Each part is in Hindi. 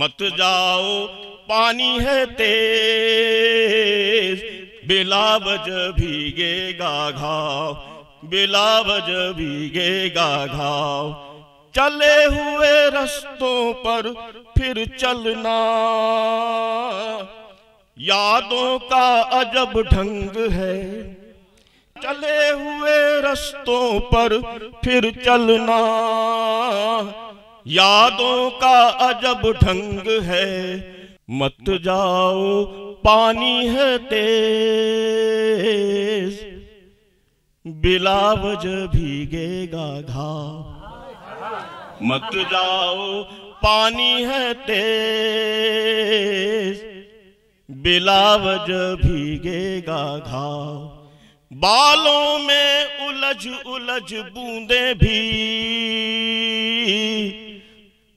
मत जाओ पानी है तेज बिलावज गा घाव बिलावज गा घाव चले हुए रस्तों पर फिर चलना यादों का अजब ढंग है चले हुए रस्तों पर फिर चलना यादों का अजब ढंग है मत जाओ पानी है तेज बिलावज भीगेगा घाव मत जाओ पानी है तेज बिलावज भीगेगा घाव बालों में उलझ उलझ बूंदे भी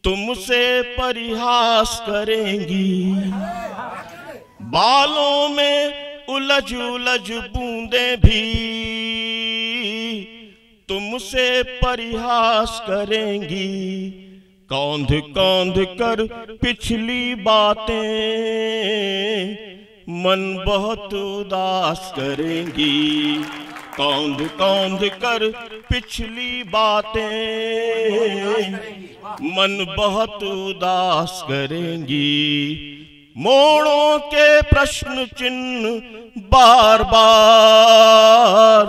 तुमसे परिहास करेंगी बालों में उलझ उलझ बूंदे भी तुमसे परिहास करेंगी कौंध कौंध कर पिछली बातें मन बहुत उदास करेंगी कौंध कौंध कर पिछली बातें मन बहुत उदास करेंगी मोड़ों के प्रश्न चिन्ह बार बार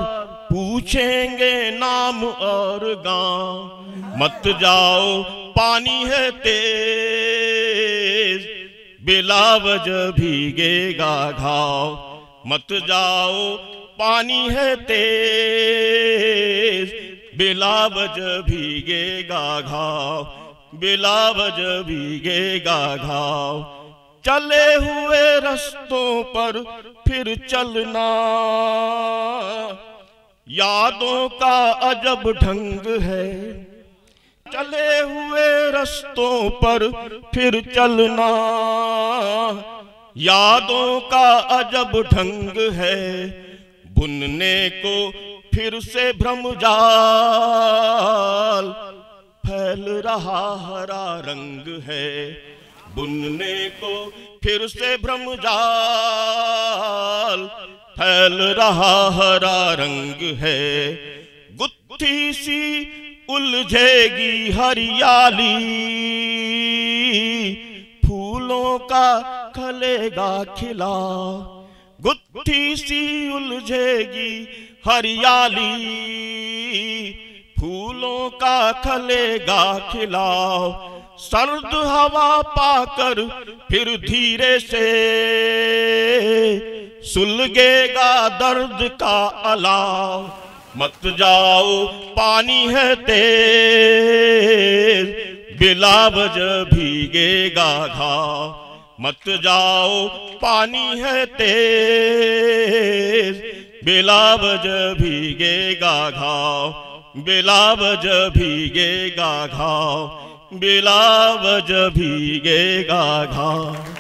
पूछेंगे नाम और गांव मत जाओ पानी है तेज ज वजह भीगेगा घाव मत जाओ पानी है तेज बिलावज गा घाव बिलावज गा घाव चले हुए रस्तों पर फिर चलना यादों का अजब ढंग है चले हुए रस्तों पर फिर चलना यादों का अजब ढंग है बुनने को फिर से भ्रम जाल फैल रहा हरा रंग है बुनने को फिर से भ्रम जाल फैल रहा हरा रंग है गुत्थी सी उलझेगी हरियाली फूलों का खलेगा खिला गुत्थी सी उलझेगी हरियाली फूलों का खलेगा खिलाओ सर्द हवा पाकर फिर धीरे से सुलगेगा दर्द का अलाव मत जाओ पानी है तेज बिलाव भीगेगा घाव मत जाओ पानी है तेज बिलावज भीगेगा घाव बिलावज भीगेगा घाव बिलावज भीगेगा गाघाओ